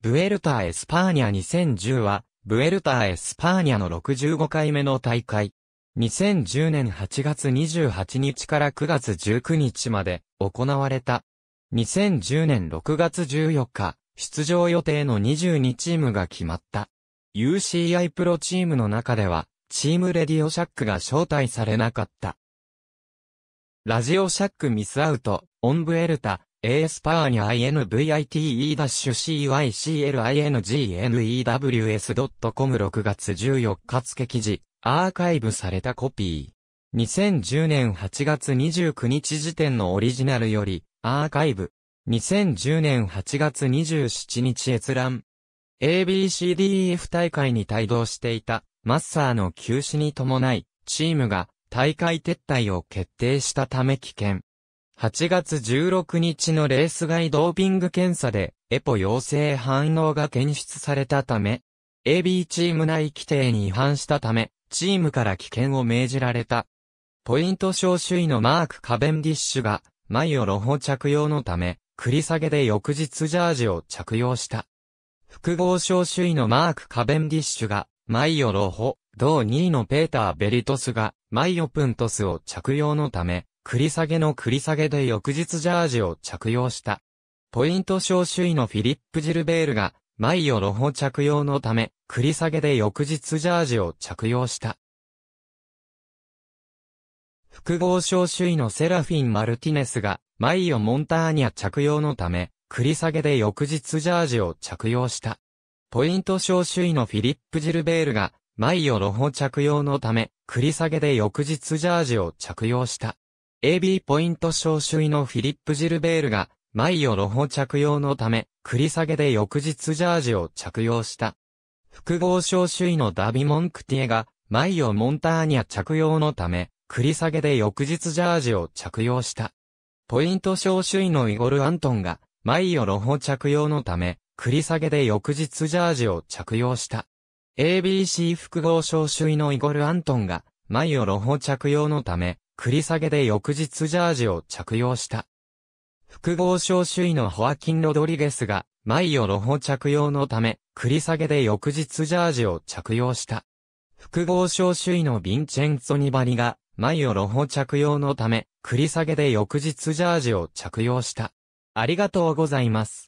ブエルターエスパーニャ2010は、ブエルターエスパーニャの65回目の大会。2010年8月28日から9月19日まで行われた。2010年6月14日、出場予定の22チームが決まった。UCI プロチームの中では、チームレディオシャックが招待されなかった。ラジオシャックミスアウト、オンブエルタ、a s p パーニャ invite-cyclingnews.com6 月14日付記事、アーカイブされたコピー。2010年8月29日時点のオリジナルより、アーカイブ。2010年8月27日閲覧。ABCDF 大会に帯同していた、マッサーの休止に伴い、チームが大会撤退を決定したため危険。8月16日のレース外ドーピング検査で、エポ陽性反応が検出されたため、AB チーム内規定に違反したため、チームから危険を命じられた。ポイント賞首位のマーク・カベンディッシュが、マイオロホ着用のため、繰り下げで翌日ジャージを着用した。複合賞首位のマーク・カベンディッシュが、マイオロホ、同2位のペーター・ベリトスが、マイオプントスを着用のため、繰り下げの繰り下げで翌日ジャージを着用した。ポイント賞首位のフィリップ・ジルベールが、毎夜ロホ着用のため、繰り下げで翌日ジャージを着用した。複合賞首位のセラフィン・マルティネスが、毎夜モンターニャ着用のため、繰り下げで翌日ジャージを着用した。ポイント賞首位のフィリップ・ジルベールが、毎夜ロホ着用のため、繰り下げで翌日ジャージを着用した。AB ポイント招集のフィリップ・ジルベールが、マイオロホ着用のため、繰り下げで翌日ジャージを着用した。複合招集のダビ・モンクティエが、マイオ・モンターニャ着用のため、繰り下げで翌日ジャージを着用した。ポイント招集のイゴル・アントンが、マイオロホ着用のため、繰り下げで翌日ジャージを着用した。ABC 複合招集のイゴル・アントンが、マイオロホ着用のため、繰り下げで翌日ジャージを着用した。複合症首位のホアキン・ロドリゲスが、毎夜ロホ着用のため、繰り下げで翌日ジャージを着用した。複合症首位のヴィンチェンツォ・ニバリが、毎夜ロホ着用のため、繰り下げで翌日ジャージを着用した。ありがとうございます。